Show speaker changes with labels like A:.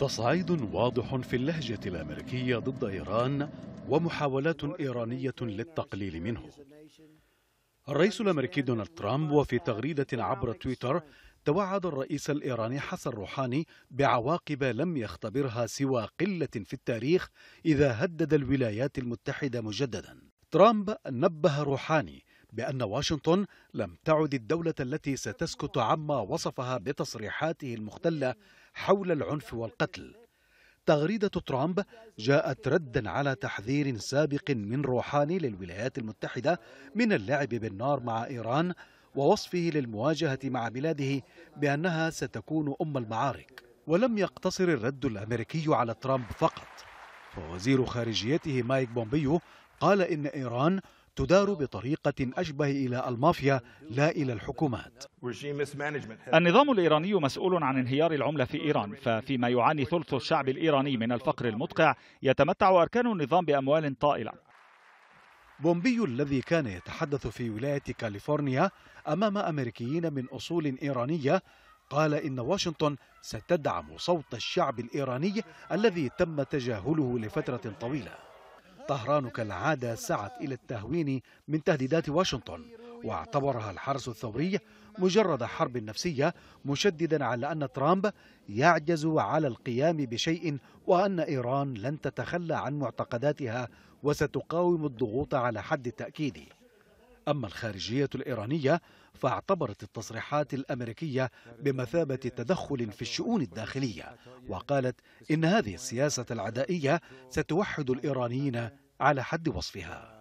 A: تصعيد واضح في اللهجة الأمريكية ضد إيران ومحاولات إيرانية للتقليل منه الرئيس الأمريكي دونالد ترامب وفي تغريدة عبر تويتر توعد الرئيس الإيراني حسن روحاني بعواقب لم يختبرها سوى قلة في التاريخ إذا هدد الولايات المتحدة مجددا ترامب نبه روحاني بأن واشنطن لم تعد الدولة التي ستسكت عما وصفها بتصريحاته المختلة حول العنف والقتل تغريدة ترامب جاءت ردا على تحذير سابق من روحاني للولايات المتحدة من اللعب بالنار مع إيران ووصفه للمواجهة مع بلاده بأنها ستكون أم المعارك ولم يقتصر الرد الأمريكي على ترامب فقط فوزير خارجيته مايك بومبيو قال إن إيران تدار بطريقة أشبه إلى المافيا لا إلى الحكومات
B: النظام الإيراني مسؤول عن انهيار العملة في إيران ففيما يعاني ثلث الشعب الإيراني من الفقر المدقع يتمتع أركان النظام بأموال
A: طائلة بومبي الذي كان يتحدث في ولاية كاليفورنيا أمام أمريكيين من أصول إيرانية قال إن واشنطن ستدعم صوت الشعب الإيراني الذي تم تجاهله لفترة طويلة طهران كالعادة سعت إلى التهوين من تهديدات واشنطن واعتبرها الحرس الثوري مجرد حرب نفسية مشددا على أن ترامب يعجز على القيام بشيء وأن إيران لن تتخلى عن معتقداتها وستقاوم الضغوط على حد التأكيد أما الخارجية الإيرانية فاعتبرت التصريحات الأمريكية بمثابة تدخل في الشؤون الداخلية وقالت إن هذه السياسة العدائية ستوحد الإيرانيين على حد وصفها